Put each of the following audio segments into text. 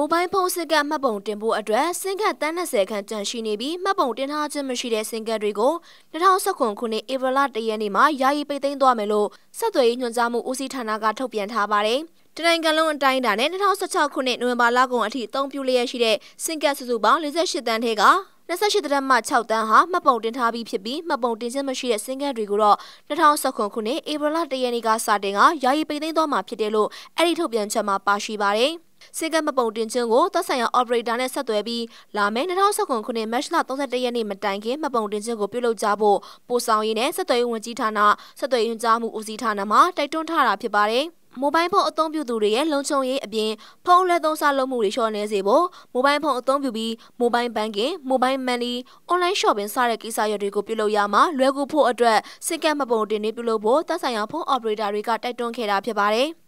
မိုဘိုင်းဖုန်းစင်ကတ်မှတ်ပုံတင်ဖို့အတွက်စင်ကတ်တန်း20ခန့်ကျန်ရှိနေပြီးမှတ်ပုံတင်ထားခြင်းမရှိတဲ့စင်ကတ်တွေကို2019ခုနှစ်ဧပြီလ1ရက်နေ့မှာယာယီပိတ်သိမ်းသွားမယ်လို့ဆက်သွယ်ရေးညွှန်ကြားမှုဦးစီးဌာနကထုတ်ပြန်ထားပါတယ်။တနိုင်ငံလုံးအတိုင်းအတာနဲ့2016ခုနှစ်နိုဝင်ဘာလကုန်အထိအသုံးပြုလျက်ရှိတဲ့စင်ကတ်စုစုပေါင်း48တန်းထဲက28တန်းမှ6တန်းဟာမှတ်ပုံတင်ထားပြီးဖြစ်ပြီးမှတ်ပုံတင်ခြင်းမရှိတဲ့စင်ကတ်တွေကိုတော့2019ခုနှစ်ဧပြီလ1ရက်နေ့ကစတင်ကယာယီပိတ်သိမ်းသွားမှာဖြစ်တယ်လို့အဲ့ဒီထုတ်ပြန်ချက်မှာပါရှိပါတယ်။စင်ကမပုံတင်ခြင်းကိုသက်ဆိုင်ရာ operator နဲ့ဆက်သွယ်ပြီးလာမယ့်2019ခုနှစ် March လ31ရက်နေ့မတိုင်ခင်မပုံတင်ခြင်းကိုပြုလုပ်ကြဖို့ပို့ဆောင်ရေးနဲ့ဆက်သွယ်ရေးဝန်ကြီးဌာနဆက်သွယ်ရေးဝန်ကြားမှုဦးစီးဌာနမှတိုက်တွန်းထားတာဖြစ်ပါတယ်။မိုဘိုင်းဖုန်းအသုံးပြုသူတွေရဲ့လုံခြုံရေးအပြင်ဖုန်းလက်သုံးစားလုပ်မှုတွေလျှော့နေစေဖို့မိုဘိုင်းဖုန်းအသုံးပြုပြီးမိုဘိုင်းဘဏ်ကင်မိုဘိုင်းမန်လီအွန်လိုင်းရှော့ပင်စတဲ့ကိစ္စရပ်တွေကိုပြုလုပ်ရမှာလွယ်ကူဖို့အတွက်စစ်ကပ်မပုံတင်တွေပြုလုပ်ဖို့သက်ဆိုင်ရာဖုန်းအော်ပရေတာတွေကတိုက်တွန်းခဲ့တာဖြစ်ပါတယ်။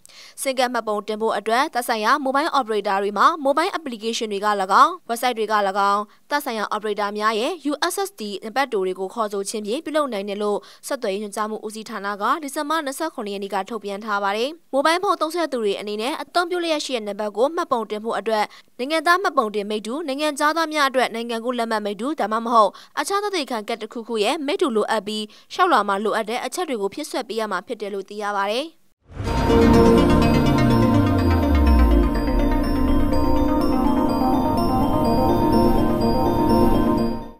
စင်ကတ်မှတ်ပုံတင်ဖို့အတွက်သက်ဆိုင်ရာ mobile operator တွေမှာ mobile application တွေက၎င်း website တွေက၎င်းသက်ဆိုင်ရာ operator များရဲ့ USSD နံပါတ်တူတွေကိုခေါ်ဆိုခြင်းဖြင့်ပြုလုပ်နိုင်တယ်လို့ဆက်သွယ်ညွှန်ကြားမှုဦးစီးဌာနကဒီဇင်ဘာ29ရက်နေ့ကထုတ်ပြန်ထားပါတယ်။ mobile ဖုန်းသုံးစွဲသူတွေအနေနဲ့အသုံးပြုလျက်ရှိတဲ့နံပါတ်ကိုမှတ်ပုံတင်ဖို့အတွက်နိုင်ငံသားမှတ်ပုံတင်မိတူနိုင်ငံခြားသားများအတွက်နိုင်ငံကူးလက်မှတ်မိတူဒါမှမဟုတ်အခြားသက်သေခံကတ်တစ်ခုခုရဲ့မိတူလိုအပ်ပြီးရှောက်လာမှလိုအပ်တဲ့အချက်တွေကိုဖြည့်ဆွတ်ပေးရမှာဖြစ်တယ်လို့သိရပါတယ်။ Thank you.